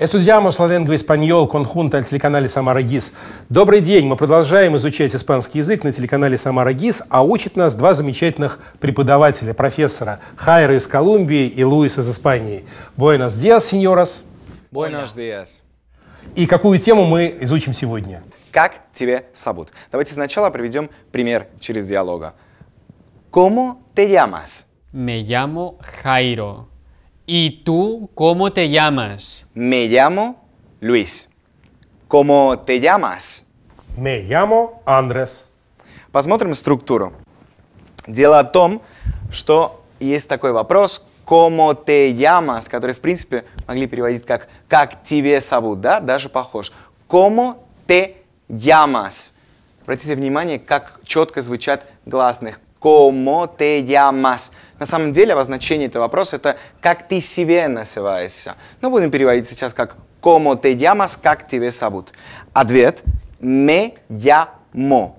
Эсудьямос la испаньол, español телеканале «Самара ГИС». Добрый день! Мы продолжаем изучать испанский язык на телеканале «Самара ГИС», а учат нас два замечательных преподавателя, профессора Хайра из Колумбии и Луис из Испании. Буэнос диас, сеньорас. Буэнос диас. И какую тему мы изучим сегодня? Как тебе зовут? Давайте сначала приведем пример через диалога. ¿Cómo te llamas? Me llamo Хайро. ¿Y tú cómo te llamas? Me llamo Luis. ¿Cómo te llamas? Me llamo Andrés. Посмотрим структуру. Дело в том, что есть такой вопрос «Cómo te llamas?», который, в принципе, могли переводить как «Как тебе зовут?», да, даже похож. Como te llamas?». Обратите внимание, как четко звучат гласных Кому ты ямас? На самом деле обозначение этого вопроса это «как ты себе называешься». Но ну, будем переводить сейчас как «кому ты ямас?» «Как тебя зовут?» Ответ «me llamo».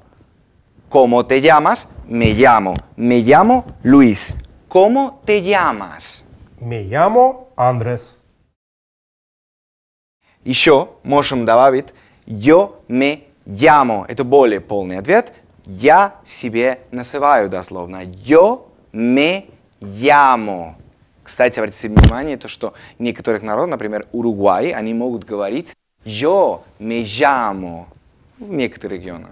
«Кому ты ямас?» «Me llamo». «Me llamo Luis». «Кому ты ямас?» «Me llamo Andrés». Еще можем добавить «yo me llamo». Это более полный ответ – я себе называю дословно. Yo me llamo. Кстати, обратите внимание, то, что некоторых народов, например, Уругвай, они могут говорить «Yo me llamo» в некоторых регионах.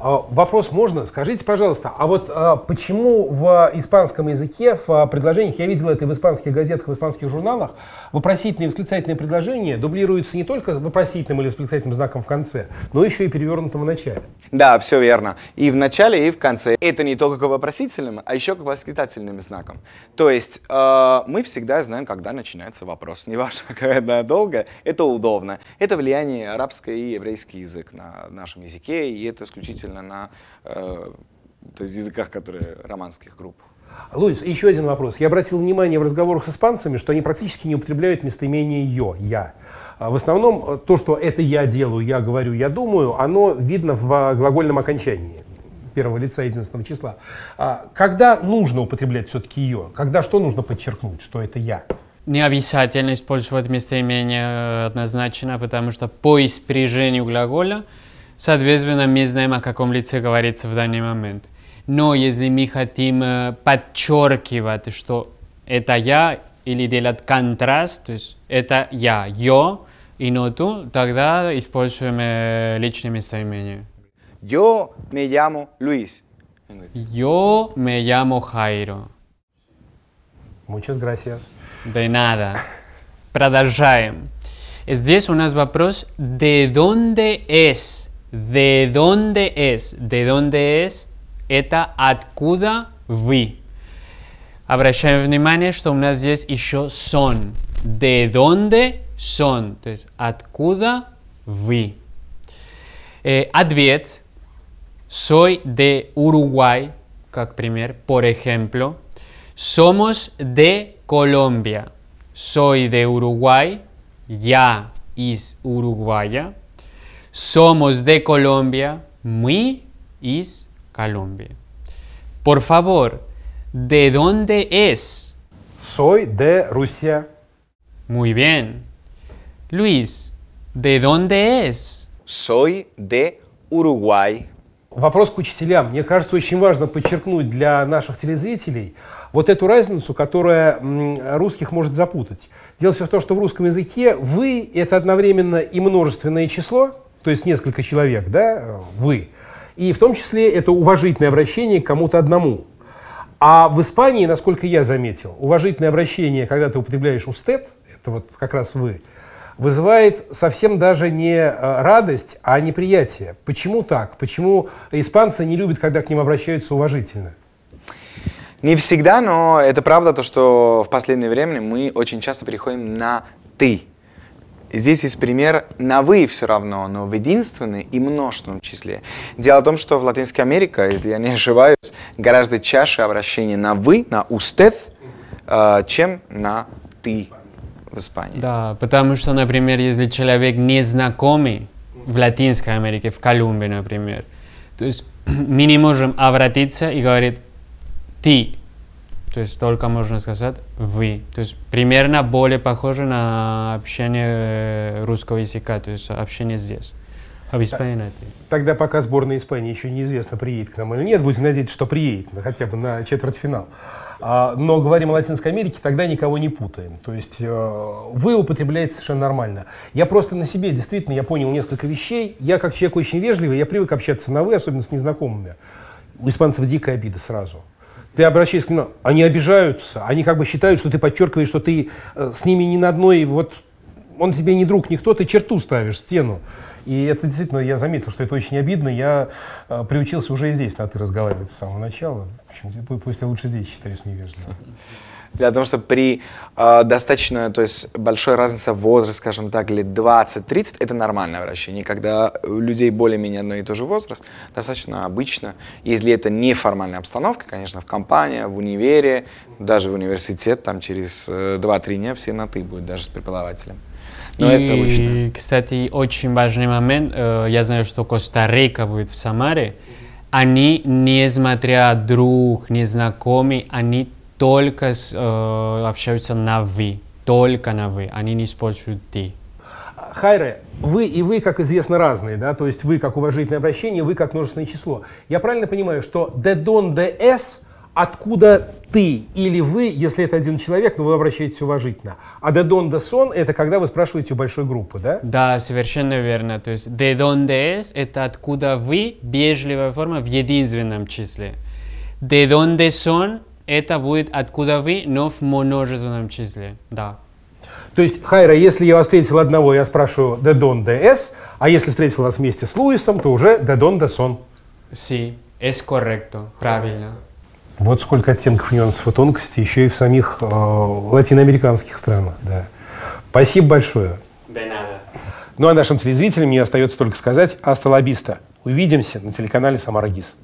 А, вопрос можно? Скажите, пожалуйста, а вот а, почему в испанском языке, в а, предложениях, я видел это в испанских газетах, в испанских журналах, вопросительные и восклицательные предложения дублируются не только вопросительным или восклицательным знаком в конце, но еще и перевернутым в начале? Да, все верно. И в начале, и в конце. Это не только к вопросительным, а еще к восклицательным знакам. То есть э, мы всегда знаем, когда начинается вопрос. Неважно, когда долго, это удобно. Это влияние арабского и еврейский язык на нашем языке, и это исключительно исключительно на э, то есть языках, которые романских групп. Луис, еще один вопрос. Я обратил внимание в разговорах с испанцами, что они практически не употребляют местоимение "йо". «я». А в основном э, то, что это я делаю, я говорю, я думаю, оно видно в а, глагольном окончании первого лица единственного числа. А когда нужно употреблять все-таки ее? Когда что нужно подчеркнуть, что это я? Не обязательно использовать местоимение э, однозначно, потому что по испряжению глагола Соответственно, мы знаем, о каком лице говорится в данный момент. Но если мы хотим э, подчеркивать, что это я, или делать контраст, то есть это я, yo и no тогда используем э, личные местоимения. Yo me llamo Luis. Yo me llamo Jairo. Muchas gracias. De nada. Продолжаем. Здесь у нас вопрос «De dónde es?» ¿De dónde es? ¿De dónde es? eta откуда vi. Обращаем внимание, что у нас y yo son. ¿De dónde son? entonces at откуда vi. Eh, Soy de Uruguay, как primer, por ejemplo. Somos de Colombia. Soy de Uruguay. Ya is uruguaya. Somos de Colombia. Мы из Colombia. Por favor, ¿de dónde es? Soy de Rusia. Muy bien. Luis, ¿de dónde es? Soy de Uruguay. Вопрос к учителям. Мне кажется, очень важно подчеркнуть для наших телезрителей вот эту разницу, которая русских может запутать. Дело все в том, что в русском языке «вы» — это одновременно и множественное число, то есть несколько человек, да, вы. И в том числе это уважительное обращение к кому-то одному. А в Испании, насколько я заметил, уважительное обращение, когда ты употребляешь устед, это вот как раз вы, вызывает совсем даже не э, радость, а неприятие. Почему так? Почему испанцы не любят, когда к ним обращаются уважительно? Не всегда, но это правда то, что в последнее время мы очень часто переходим на «ты». Здесь есть пример на «вы» все равно, но в единственном и множественном числе. Дело в том, что в Латинской Америке, если я не ошибаюсь, гораздо чаще обращение на «вы», на «устед», э, чем на «ты» в Испании. Да, потому что, например, если человек не знакомый в Латинской Америке, в Колумбии, например, то есть мы не можем обратиться и говорить «ты», то есть только можно сказать «вы». То есть примерно более похоже на общение э, русского языка, то есть общение здесь. А в Испании это. Тогда пока сборная Испании еще неизвестно, приедет к нам или нет. Будем надеяться, что приедет хотя бы на четвертьфинал. А, но говорим о Латинской Америке, тогда никого не путаем. То есть э, вы употребляете совершенно нормально. Я просто на себе, действительно, я понял несколько вещей. Я как человек очень вежливый, я привык общаться на «вы», особенно с незнакомыми. У испанцев дикая обида сразу ты обращаешься к ним, они обижаются, они как бы считают, что ты подчеркиваешь, что ты э, с ними ни на одной, вот он тебе не друг, никто, ты черту ставишь, стену. И это действительно, я заметил, что это очень обидно. Я э, приучился уже и здесь на «ты» разговаривать с самого начала. В общем, пусть я лучше здесь считаюсь невежливым для того, чтобы при э, достаточно, то есть большой разнице в возраст, скажем так, лет 20-30, это нормальное вращение. Когда у людей более-менее одно и то же возраст, достаточно обычно, если это неформальная обстановка, конечно, в компании, в универе, даже в университет, там через 2-3 э, дня все на «ты» будет даже с преподавателем. Но и, это очень... кстати, очень важный момент. Э, я знаю, что Коста-Рика будет в Самаре. Они, несмотря друг, незнакомый, они только э, общаются на «вы», только на «вы», они не используют «ты». Хайре, вы и вы, как известно, разные, да, то есть вы как уважительное обращение, вы как множественное число. Я правильно понимаю, что «дедон дс» откуда ты или вы, если это один человек, но вы обращаетесь уважительно. А «de donde son» — это когда вы спрашиваете у большой группы, да? Да, совершенно верно. То есть «de donde es» — это откуда вы, бежливая форма в единственном числе. «De donde son» это будет откуда вы, но в множественном числе, да. То есть, Хайра, если я вас встретил одного, я спрашиваю «де дон де эс», а если встретил вас вместе с Луисом, то уже «де дон де сон». Си, es correcto, правильно. Вот сколько оттенков нюансов и тонкостей еще и в самих э, латиноамериканских странах, да. Спасибо большое. Да надо. Ну а нашим телезрителям мне остается только сказать «Асталабиста». Увидимся на телеканале «Самара ГИС».